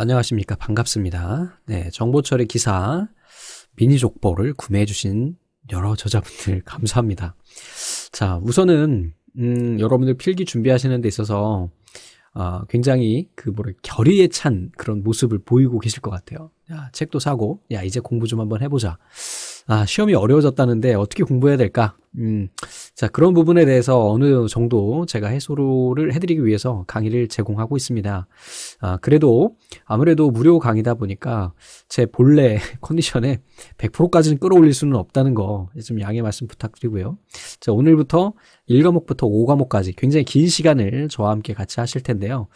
안녕하십니까. 반갑습니다. 네, 정보철의 기사 미니족보를 구매해 주신 여러 저자분들 감사합니다. 자, 우선은 음, 여러분들 필기 준비하시는 데 있어서 어, 굉장히 그 뭐를 결의에 찬 그런 모습을 보이고 계실 것 같아요. 야, 책도 사고, 야, 이제 공부 좀 한번 해보자. 아, 시험이 어려워졌다는데 어떻게 공부해야 될까? 음, 자, 그런 부분에 대해서 어느 정도 제가 해소를 해드리기 위해서 강의를 제공하고 있습니다. 아, 그래도 아무래도 무료 강의다 보니까 제 본래 컨디션에 100%까지는 끌어올릴 수는 없다는 거 좀 양해 말씀 부탁드리고요. 자, 오늘부터 1과목부터 5과목까지 굉장히 긴 시간을 저와 함께 같이 하실 텐데요.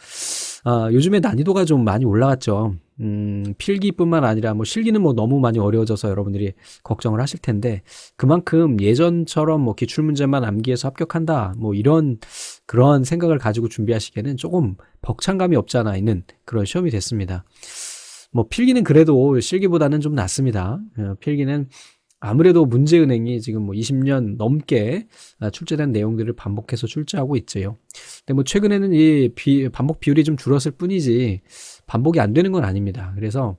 아, 요즘에 난이도가 좀 많이 올라갔죠. 음, 필기뿐만 아니라 뭐 실기는 뭐 너무 많이 어려워져서 여러분들이 걱정을 하실 텐데 그만큼 예전처럼 뭐 기출 문제만 암기해서 합격한다 뭐 이런 그런 생각을 가지고 준비하시기에는 조금 벅찬감이 없지 않아 있는 그런 시험이 됐습니다. 뭐 필기는 그래도 실기보다는 좀 낫습니다. 어, 필기는 아무래도 문제은행이 지금 뭐 20년 넘게 아, 출제된 내용들을 반복해서 출제하고 있지요. 근데 뭐 최근에는 이 비, 반복 비율이 좀 줄었을 뿐이지 반복이 안 되는 건 아닙니다. 그래서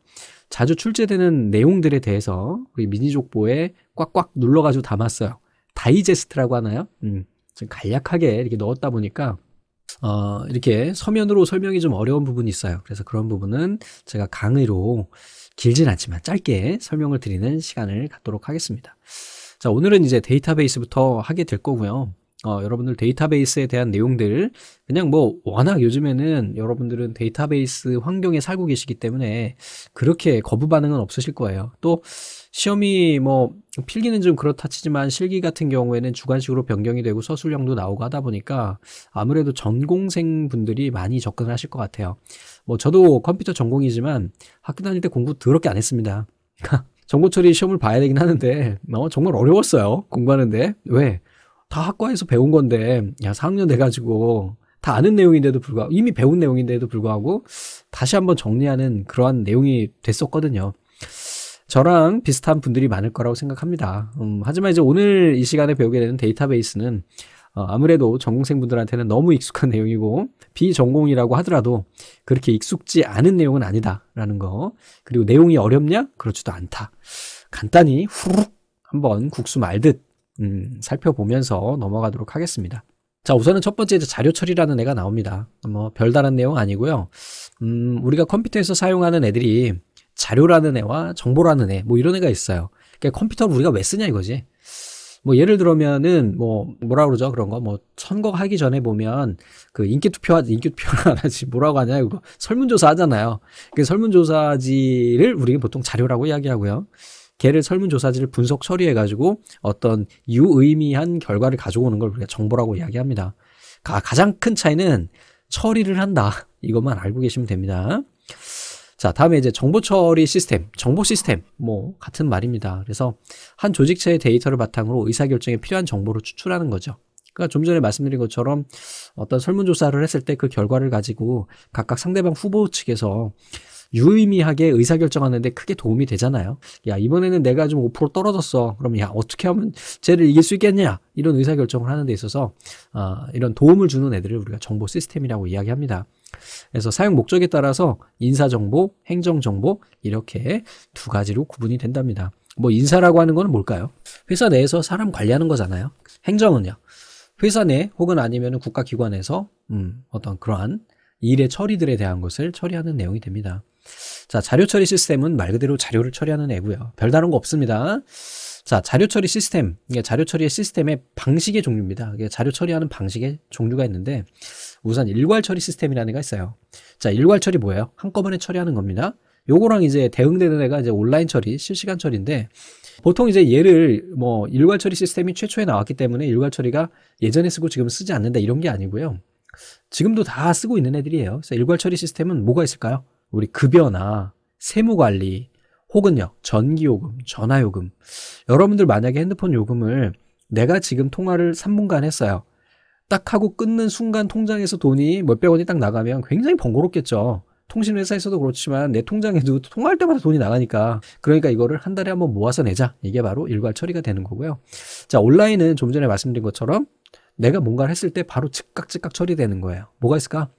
자주 출제되는 내용들에 대해서 우리 미니족보에 꽉꽉 눌러가지고 담았어요. 다이제스트라고 하나요? 음, 좀 간략하게 이렇게 넣었다 보니까 어, 이렇게 서면으로 설명이 좀 어려운 부분이 있어요. 그래서 그런 부분은 제가 강의로 길진 않지만 짧게 설명을 드리는 시간을 갖도록 하겠습니다. 자, 오늘은 이제 데이터베이스부터 하게 될 거고요. 어, 여러분들 데이터베이스에 대한 내용들 그냥 뭐 워낙 요즘에는 여러분들은 데이터베이스 환경에 살고 계시기 때문에 그렇게 거부 반응은 없으실 거예요. 또 시험이 뭐 필기는 좀 그렇다 치지만 실기 같은 경우에는 주관식으로 변경이 되고 서술형도 나오고 하다 보니까 아무래도 전공생 분들이 많이 접근을 하실 것 같아요. 뭐 저도 컴퓨터 전공이지만 학교 다닐 때 공부 더럽게 안 했습니다. 정보 처리 시험을 봐야 되긴 하는데 어, 정말 어려웠어요. 공부하는데 왜? 다 학과에서 배운 건데 야 4학년 돼가지고 다 아는 내용인데도 불구하고 이미 배운 내용인데도 불구하고 다시 한번 정리하는 그러한 내용이 됐었거든요. 저랑 비슷한 분들이 많을 거라고 생각합니다. 음, 하지만 이제 오늘 이 시간에 배우게 되는 데이터베이스는 어, 아무래도 전공생분들한테는 너무 익숙한 내용이고 비전공이라고 하더라도 그렇게 익숙지 않은 내용은 아니다라는 거 그리고 내용이 어렵냐 그렇지도 않다 간단히 후루룩 한번 국수 말듯 음, 살펴보면서 넘어가도록 하겠습니다. 자, 우선은 첫 번째 자료 처리라는 애가 나옵니다. 뭐 별다른 내용 아니고요. 음, 우리가 컴퓨터에서 사용하는 애들이 자료라는 애와 정보라는 애, 뭐 이런 애가 있어요. 그러니까 컴퓨터를 우리가 왜 쓰냐 이거지. 뭐 예를 들면은 뭐 뭐라 그러죠 그런 거뭐 선거 하기 전에 보면 그 인기 투표 하지 인기 투표 안 하지 뭐라고 하냐 이거 설문조사 하잖아요. 그 설문조사지를 우리가 보통 자료라고 이야기하고요. 걔를 설문조사지를 분석 처리해가지고 어떤 유의미한 결과를 가져오는 걸 우리가 정보라고 이야기합니다. 가, 가장 큰 차이는 처리를 한다. 이것만 알고 계시면 됩니다. 자, 다음에 이제 정보 처리 시스템, 정보 시스템, 뭐, 같은 말입니다. 그래서 한 조직체의 데이터를 바탕으로 의사결정에 필요한 정보를 추출하는 거죠. 그러니까 좀 전에 말씀드린 것처럼 어떤 설문조사를 했을 때 그 결과를 가지고 각각 상대방 후보 측에서 유의미하게 의사결정하는데 크게 도움이 되잖아요. 야, 이번에는 내가 좀 5% 떨어졌어. 그럼 야, 어떻게 하면 쟤를 이길 수 있겠냐? 이런 의사결정을 하는 데 있어서 어, 이런 도움을 주는 애들을 우리가 정보 시스템이라고 이야기합니다. 그래서 사용 목적에 따라서 인사정보, 행정정보 이렇게 두 가지로 구분이 된답니다. 뭐 인사라고 하는 거는 뭘까요? 회사 내에서 사람 관리하는 거잖아요. 행정은요. 회사 내 혹은 아니면 국가기관에서 음, 어떤 그러한 일의 처리들에 대한 것을 처리하는 내용이 됩니다. 자, 자료 처리 시스템은 말 그대로 자료를 처리하는 애고요. 별다른 거 없습니다. 자, 자료 처리 시스템. 이게 자료 처리의 시스템의 방식의 종류입니다. 이게 자료 처리하는 방식의 종류가 있는데 우선 일괄 처리 시스템이라는 애가 있어요. 자, 일괄 처리 뭐예요? 한꺼번에 처리하는 겁니다. 요거랑 이제 대응되는 애가 이제 온라인 처리, 실시간 처리인데 보통 이제 얘를 뭐 일괄 처리 시스템이 최초에 나왔기 때문에 일괄 처리가 예전에 쓰고 지금 쓰지 않는다 이런 게 아니고요. 지금도 다 쓰고 있는 애들이에요. 그래서 일괄 처리 시스템은 뭐가 있을까요? 우리 급여나 세무관리 혹은요 전기요금, 전화요금 여러분들 만약에 핸드폰 요금을 내가 지금 통화를 3분간 했어요. 딱 하고 끊는 순간 통장에서 돈이 몇백 원이 딱 나가면 굉장히 번거롭겠죠. 통신회사에서도 그렇지만 내 통장에도 통화할 때마다 돈이 나가니까 그러니까 이거를 한 달에 한번 모아서 내자 이게 바로 일괄 처리가 되는 거고요 자 온라인은 좀 전에 말씀드린 것처럼 내가 뭔가를 했을 때 바로 즉각 즉각 처리되는 거예요 뭐가 있을까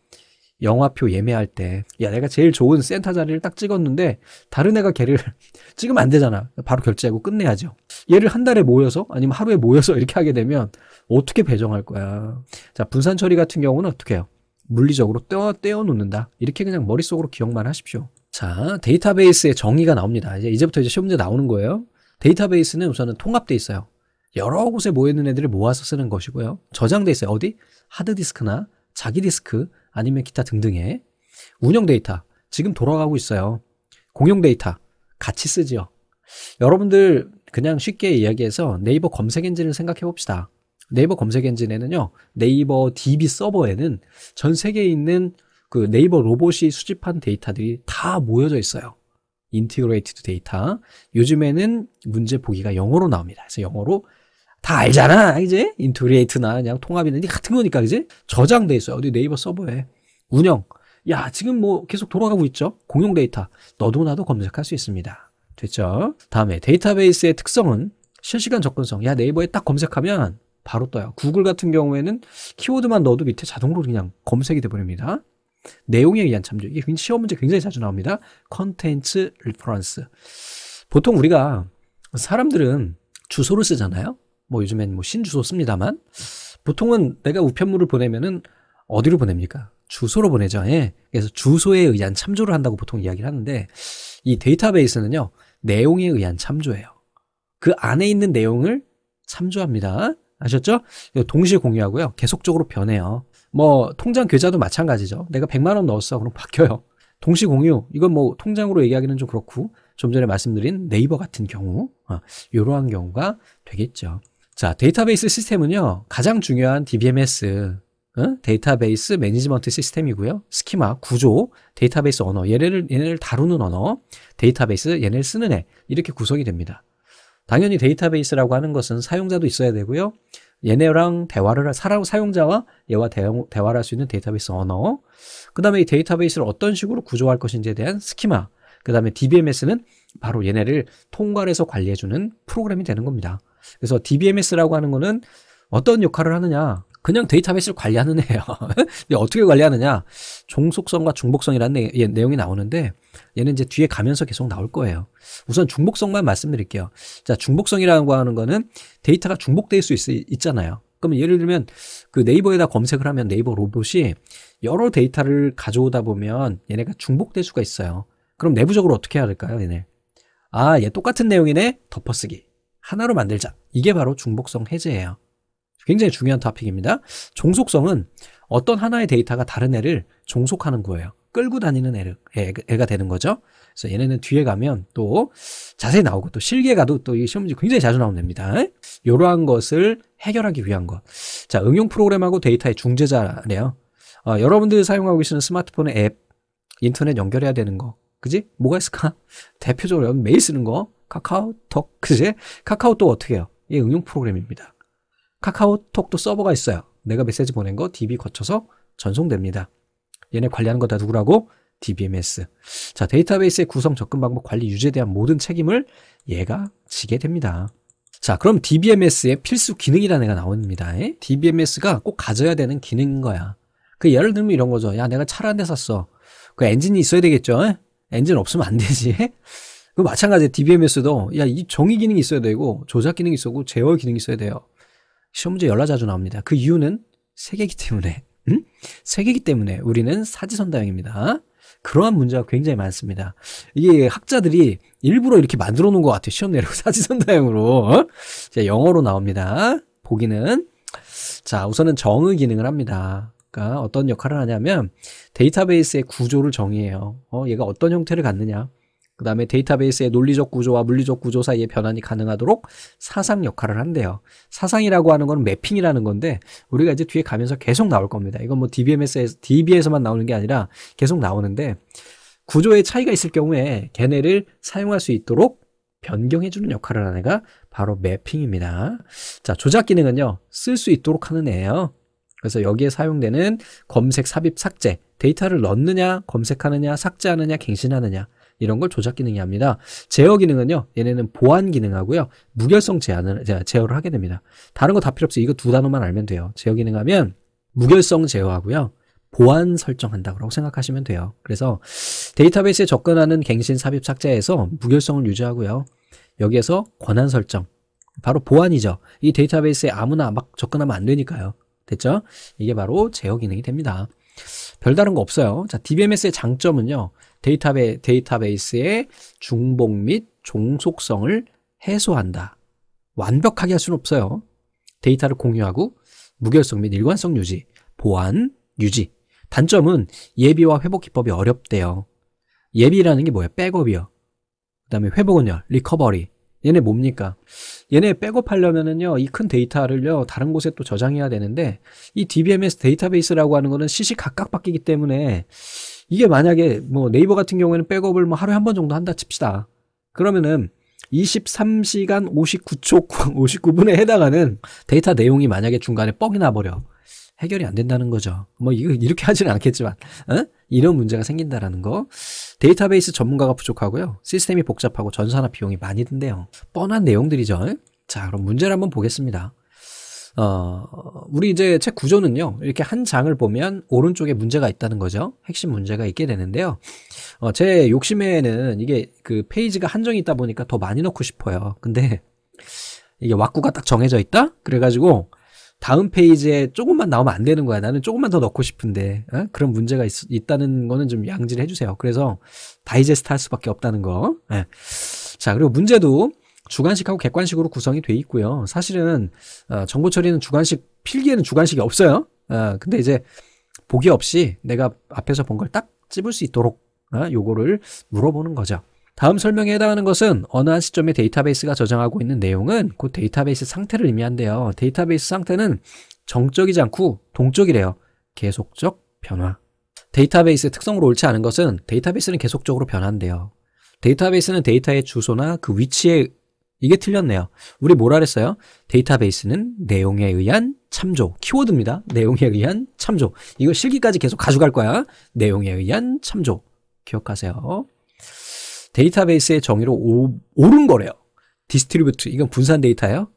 영화표 예매할 때, 야, 내가 제일 좋은 센터 자리를 딱 찍었는데, 다른 애가 걔를 찍으면 안 되잖아. 바로 결제하고 끝내야죠. 얘를 한 달에 모여서, 아니면 하루에 모여서 이렇게 하게 되면, 어떻게 배정할 거야. 자, 분산 처리 같은 경우는 어떻게 해요? 물리적으로 떼어, 떼어 놓는다. 이렇게 그냥 머릿속으로 기억만 하십시오. 자, 데이터베이스의 정의가 나옵니다. 이제 이제부터 이제 시험제 나오는 거예요. 데이터베이스는 우선은 통합돼 있어요. 여러 곳에 모여있는 애들을 모아서 쓰는 것이고요. 저장돼 있어요. 어디? 하드디스크나 자기 디스크 아니면 기타 등등의 운영 데이터 지금 돌아가고 있어요. 공용 데이터 같이 쓰지요. 여러분들 그냥 쉽게 이야기해서 네이버 검색 엔진을 생각해 봅시다. 네이버 검색 엔진에는요, 네이버 DB 서버에는 전 세계에 있는 그 네이버 로봇이 수집한 데이터들이 다 모여져 있어요. 인티그레이티드 데이터. 요즘에는 문제 보기가 영어로 나옵니다. 그래서 영어로 다 알잖아, 이제 인토리에이트나 그냥 통합이나 같은 거니까 이제 저장돼 있어요. 어디 네이버 서버에 운영. 야, 지금 뭐 계속 돌아가고 있죠? 공용 데이터. 너도 나도 검색할 수 있습니다. 됐죠? 다음에 데이터베이스의 특성은 실시간 접근성. 야, 네이버에 딱 검색하면 바로 떠요. 구글 같은 경우에는 키워드만 넣어도 밑에 자동으로 그냥 검색이 돼버립니다. 내용에 의한 참조. 이게 시험 문제 굉장히 자주 나옵니다. 컨텐츠 리퍼런스. 보통 우리가 사람들은 주소를 쓰잖아요. 뭐 요즘엔 뭐 신주소 씁니다만 보통은 내가 우편물을 보내면은 어디로 보냅니까? 주소로 보내죠. 예. 그래서 주소에 의한 참조를 한다고 보통 이야기를 하는데 이 데이터베이스는요. 내용에 의한 참조예요. 그 안에 있는 내용을 참조합니다. 아셨죠? 동시에 공유하고요. 계속적으로 변해요. 뭐 통장 계좌도 마찬가지죠. 내가 100만 원 넣었어. 그럼 바뀌어요. 동시 공유. 이건 뭐 통장으로 얘기하기는 좀 그렇고 좀 전에 말씀드린 네이버 같은 경우 어, 이러한 경우가 되겠죠. 자, 데이터베이스 시스템은요, 가장 중요한 DBMS, 응? 어? 데이터베이스 매니지먼트 시스템이고요. 스키마, 구조, 데이터베이스 언어, 얘네를, 얘네를 다루는 언어, 데이터베이스, 얘네를 쓰는 애, 이렇게 구성이 됩니다. 당연히 데이터베이스라고 하는 것은 사용자도 있어야 되고요. 얘네랑 대화를 사 사용자와 얘와 대화, 대화를 할 수 있는 데이터베이스 언어 그 다음에 이 데이터베이스를 어떤 식으로 구조할 것인지에 대한 스키마 그 다음에 DBMS는 바로 얘네를 통괄해서 관리해주는 프로그램이 되는 겁니다 그래서 DBMS라고 하는 거는 어떤 역할을 하느냐? 그냥 데이터베이스를 관리하는 애예요. 어떻게 관리하느냐? 종속성과 중복성이라는 내, 예, 내용이 나오는데 얘는 이제 뒤에 가면서 계속 나올 거예요. 우선 중복성만 말씀드릴게요. 자, 중복성이라고 하는 거는 데이터가 중복될 수 있, 잖아요 그러면 예를 들면 그 네이버에다 검색을 하면 네이버 로봇이 여러 데이터를 가져오다 보면 얘네가 중복될 수가 있어요. 그럼 내부적으로 어떻게 해야 될까요, 얘네? 아, 얘 똑같은 내용이네. 덮어쓰기. 하나로 만들자. 이게 바로 중복성 해제예요. 굉장히 중요한 토픽입니다. 종속성은 어떤 하나의 데이터가 다른 애를 종속하는 거예요. 끌고 다니는 애를, 애, 가 되는 거죠. 그래서 얘네는 뒤에 가면 또 자세히 나오고 또실기에가도또 이 시험지 문 굉장히 자주 나오면 됩니다. 이러한 것을 해결하기 위한 것. 자, 응용 프로그램하고 데이터의 중재자래요. 어, 여러분들 이 사용하고 계시는 스마트폰의 앱, 인터넷 연결해야 되는 거. 그지? 뭐가 있을까? 대표적으로 매일 쓰는 거. 카카오톡 그제 카카오톡 어떻게 해요? 이 응용 프로그램입니다. 카카오톡도 서버가 있어요. 내가 메시지 보낸 거 DB 거쳐서 전송됩니다. 얘네 관리하는 거 다 누구라고? DBMS. 자, 데이터베이스의 구성, 접근 방법, 관리, 유지에 대한 모든 책임을 얘가 지게 됩니다. 자, 그럼 DBMS의 필수 기능이라는 애가 나옵니다. 에? DBMS가 꼭 가져야 되는 기능인 거야. 그 예를 들면 이런 거죠. 야, 내가 차를 한대 샀어. 그 엔진이 있어야 되겠죠? 엔진 없으면 안 되지. 그 마찬가지 DBMS도 야 이 정의 기능이 있어야 되고 조작 기능이 있고 어 제어 기능이 있어야 돼요. 시험 문제 열나 자주 나옵니다. 그 이유는 세계기 때문에 음? 세계기 때문에 우리는 사지선다형입니다. 그러한 문제가 굉장히 많습니다. 이게 학자들이 일부러 이렇게 만들어 놓은 것 같아요. 시험 내려고 사지선다형으로. 어? 자, 영어로 나옵니다. 보기는. 자, 우선은 정의 기능을 합니다. 그러니까 어떤 역할을 하냐면 데이터베이스의 구조를 정의해요. 어, 얘가 어떤 형태를 갖느냐. 그 다음에 데이터베이스의 논리적 구조와 물리적 구조 사이의 변환이 가능하도록 사상 역할을 한대요. 사상이라고 하는 건 매핑이라는 건데 우리가 이제 뒤에 가면서 계속 나올 겁니다. 이건 뭐 DBMS에 서 DB에서만 나오는 게 아니라 계속 나오는데 구조의 차이가 있을 경우에 걔네를 사용할 수 있도록 변경해주는 역할을 하는 애가 바로 매핑입니다. 자, 조작 기능은요, 쓸 수 있도록 하는 애예요. 그래서 여기에 사용되는 검색, 삽입, 삭제, 데이터를 넣느냐, 검색하느냐, 삭제하느냐, 갱신하느냐, 이런 걸 조작 기능이 합니다. 제어 기능은요. 얘네는 보안 기능하고요. 무결성 제한을 제어를 하게 됩니다. 다른 거 다 필요 없어요. 이거 두 단어만 알면 돼요. 제어 기능 하면 무결성 제어하고요. 보안 설정한다고 생각하시면 돼요. 그래서 데이터베이스에 접근하는 갱신 삽입 삭제에서 무결성을 유지하고요. 여기에서 권한 설정, 바로 보안이죠. 이 데이터베이스에 아무나 막 접근하면 안 되니까요. 됐죠? 이게 바로 제어 기능이 됩니다. 별다른 거 없어요. 자, DBMS의 장점은요. 데이터베, 데이터베이스의 중복 및 종속성을 해소한다. 완벽하게 할 수는 없어요. 데이터를 공유하고 무결성 및 일관성 유지, 보안, 유지. 단점은 예비와 회복 기법이 어렵대요. 예비라는 게 뭐예요? 백업이요. 그 다음에 회복은요, 리커버리. 얘네 뭡니까? 얘네 백업하려면은요, 이 큰 데이터를요, 다른 곳에 또 저장해야 되는데, 이 DBMS 데이터베이스라고 하는 거는 시시각각 바뀌기 때문에, 이게 만약에 뭐 네이버 같은 경우에는 백업을 뭐 하루에 한 번 정도 한다 칩시다. 그러면은 23시간 59초 59분에 해당하는 데이터 내용이 만약에 중간에 뻥이 나버려. 해결이 안 된다는 거죠. 뭐 이거 이렇게 하지는 않겠지만 어? 이런 문제가 생긴다라는 거. 데이터베이스 전문가가 부족하고요. 시스템이 복잡하고 전산화 비용이 많이 든대요. 뻔한 내용들이죠. 자 그럼 문제를 한번 보겠습니다. 어, 우리 이제 책 구조는요, 이렇게 한 장을 보면 오른쪽에 문제가 있다는 거죠. 핵심 문제가 있게 되는데요. 어, 제 욕심에는 이게 그 페이지가 한정이 있다 보니까 더 많이 넣고 싶어요. 근데 이게 왁구가 딱 정해져 있다? 그래가지고 다음 페이지에 조금만 나오면 안 되는 거야. 나는 조금만 더 넣고 싶은데 어? 그런 문제가 있, 다는 거는 좀양질 해주세요. 그래서 다이제스트 할 수밖에 없다는 거. 예. 자 그리고 문제도 주관식하고 객관식으로 구성이 돼 있고요. 사실은 어, 정보 처리는 주관식 필기에는 주관식이 없어요. 어, 근데 이제 보기 없이 내가 앞에서 본 걸 딱 찝을 수 있도록 어, 요거를 물어보는 거죠. 다음 설명에 해당하는 것은 어느 한 시점에 데이터베이스가 저장하고 있는 내용은 그 데이터베이스 상태를 의미한대요. 데이터베이스 상태는 정적이지 않고 동적이래요. 계속적 변화. 데이터베이스의 특성으로 옳지 않은 것은 데이터베이스는 계속적으로 변한대요. 데이터베이스는 데이터의 주소나 그 위치에 이게 틀렸네요. 우리 뭐라 그랬어요? 데이터베이스는 내용에 의한 참조. 키워드입니다. 내용에 의한 참조. 이거 실기까지 계속 가져갈 거야. 내용에 의한 참조. 기억하세요. 데이터베이스의 정의로 오, 옳은 거래요. 디스트리뷰트. 이건 분산 데이터예요.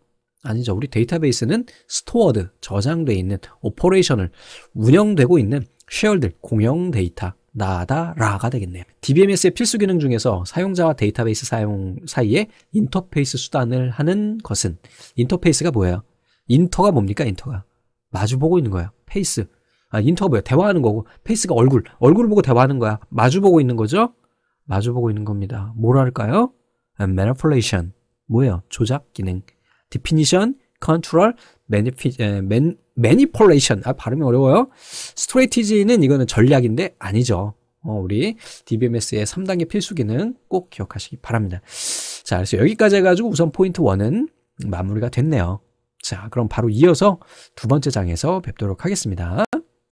아니죠. 우리 데이터베이스는 스토어드, 저장돼 있는 오퍼레이션을 운영되고 있는 쉐어들, 공용 데이터. 나다, 라가 되겠네요. DBMS의 필수 기능 중에서 사용자와 데이터베이스 사용 사이에 인터페이스 수단을 하는 것은 인터페이스가 뭐예요? 인터가 뭡니까? 인터가 마주보고 있는 거예요. 페이스. 아, 인터가 뭐예요? 대화하는 거고 페이스가 얼굴. 얼굴을 보고 대화하는 거야. 마주보고 있는 거죠? 마주보고 있는 겁니다. 뭐랄까요? 아, manipulation. 뭐예요? 조작 기능. Definition 컨트롤 매니피, 맨, 매니폴레이션. 아, 발음이 어려워요. 스트레티지는 이거는 전략인데 아니죠. 어, 우리 DBMS의 3단계 필수 기능 꼭 기억하시기 바랍니다. 자, 그래서 여기까지 해가지고 우선 포인트 1은 마무리가 됐네요. 자, 그럼 바로 이어서 두 번째 장에서 뵙도록 하겠습니다.